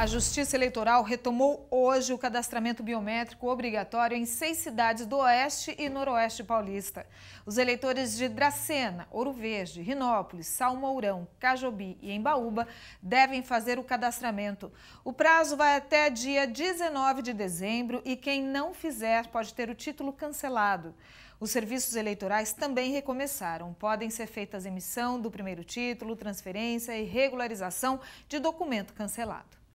A Justiça Eleitoral retomou hoje o cadastramento biométrico obrigatório em seis cidades do Oeste e Noroeste paulista. Os eleitores de Dracena, Ouro Verde, Rinópolis, Salmourão, Cajobi e Embaúba devem fazer o cadastramento. O prazo vai até dia 19 de dezembro e quem não fizer pode ter o título cancelado. Os serviços eleitorais também recomeçaram. Podem ser feitas emissão do primeiro título, transferência e regularização de documento cancelado.